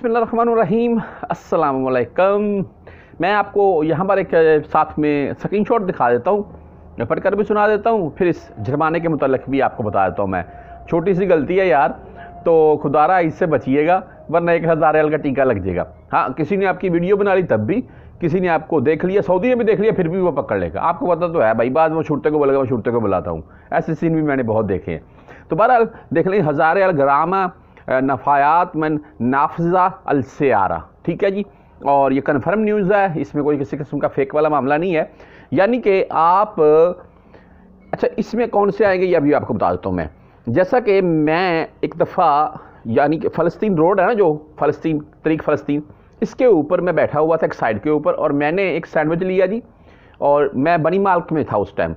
बसमीम असलकम मैं आपको यहाँ पर एक साथ में स्क्रीन शॉट दिखा देता हूँ पढ़कर भी सुना देता हूँ फिर इस जुर्माने के मतलब भी आपको बता देता हूँ मैं छोटी सी गलती है यार तो खुदारा इससे बचिएगा वरना एक हज़ार एल का टीका लग जाएगा हाँ किसी ने आपकी वीडियो बना ली तब भी किसी ने आपको देख लिया सऊदी में भी देख लिया फिर भी वो पकड़ लेगा आपको पता तो है भाई बाद में छूटते को बोलेगा मैं छूटते को बुलाता हूँ ऐसे सीन भी मैंने बहुत देखे हैं तो बहरहाल देख लें हज़ार एल ग्रामा नफ़ायात मन नाफजा अलसेारा ठीक है जी और ये कन्फर्म न्यूज़ है इसमें कोई किसी किस्म का फेक वाला मामला नहीं है यानी कि आप अच्छा इसमें कौन से आएंगे ये अभी आपको बता देता हूँ मैं जैसा कि मैं एक दफ़ा यानी कि फ़लस्तीन रोड है ना जो फ़लस्तीन तरीक फ़लस्तीन इसके ऊपर मैं बैठा हुआ था एक साइड के ऊपर और मैंने एक सैंडविच लिया जी और मैं बनी मार्क में था उस टाइम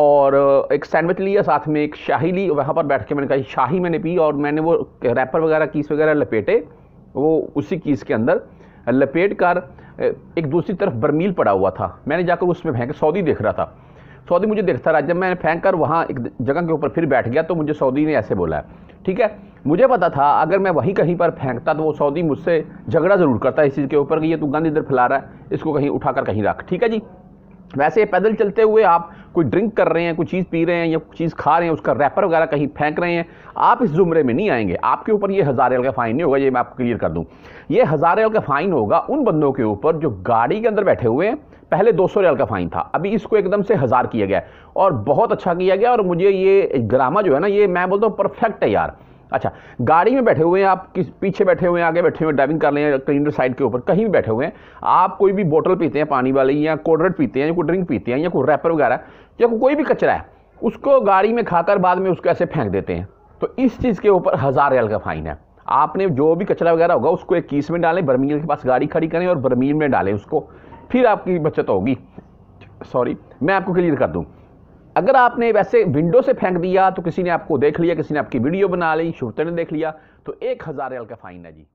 और एक सैंडविच लिया साथ में एक शाही ली वहाँ पर बैठ के मैंने कहा शाही मैंने पी और मैंने वो रैपर वगैरह कीस वगैरह लपेटे वो उसी कीस के अंदर लपेट कर एक दूसरी तरफ बर्मील पड़ा हुआ था मैंने जाकर उसमें फेंक सऊदी देख रहा था सऊदी मुझे देखता रहा जब मैंने फेंक कर वहाँ एक जगह के ऊपर फिर बैठ गया तो मुझे सऊदी ने ऐसे बोला है ठीक है मुझे पता था अगर मैं वहीं कहीं पर फेंकता तो वो सऊदी मुझसे झगड़ा ज़रूर करता है इस चीज़ के ऊपर कि ये तू गंद इधर फैला रहा है इसको कहीं उठाकर कहीं रख ठीक है जी वैसे पैदल चलते हुए आप कोई ड्रिंक कर रहे हैं कोई चीज़ पी रहे हैं या कोई चीज़ खा रहे हैं उसका रैपर वगैरह कहीं फेंक रहे हैं आप इस जुमरे में नहीं आएंगे आपके ऊपर ये हज़ार रियल का फ़ाइन नहीं होगा ये मैं आपको क्लियर कर दूँ ये हज़ार रियल का फ़ाइन होगा उन बंदों के ऊपर जो गाड़ी के अंदर बैठे हुए हैं पहले सौ रियल का फ़ाइन था अभी इसको एकदम से हज़ार किया गया और बहुत अच्छा किया गया और मुझे ये ग्रामा जो है ना ये मैं बोलता हूँ परफेक्ट है यार अच्छा गाड़ी में बैठे हुए हैं आप किस पीछे बैठे हुए हैं आगे बैठे हुए ड्राइविंग कर रहे हैं कहीं साइड के ऊपर कहीं भी बैठे हुए हैं आप कोई भी बोतल पीते हैं पानी वाली या कोडरेट पीते हैं या कोई ड्रिंक पीते हैं या कोई रैपर वगैरह या कोई भी कचरा है उसको गाड़ी में खाकर बाद में उसको ऐसे फेंक देते हैं तो इस चीज़ के ऊपर हज़ार रियाल का फाइन है आपने जो भी कचरा वगैरह होगा उसको एक कीस में डालें बर्मीन के पास गाड़ी खड़ी करें और बर्मीन में डालें उसको फिर आपकी बचत होगी सॉरी मैं आपको क्लियर कर दूँ अगर आपने वैसे विंडो से फेंक दिया तो किसी ने आपको देख लिया किसी ने आपकी वीडियो बना ली शुरते ने देख लिया तो एक हज़ार रियल का फ़ाइन है जी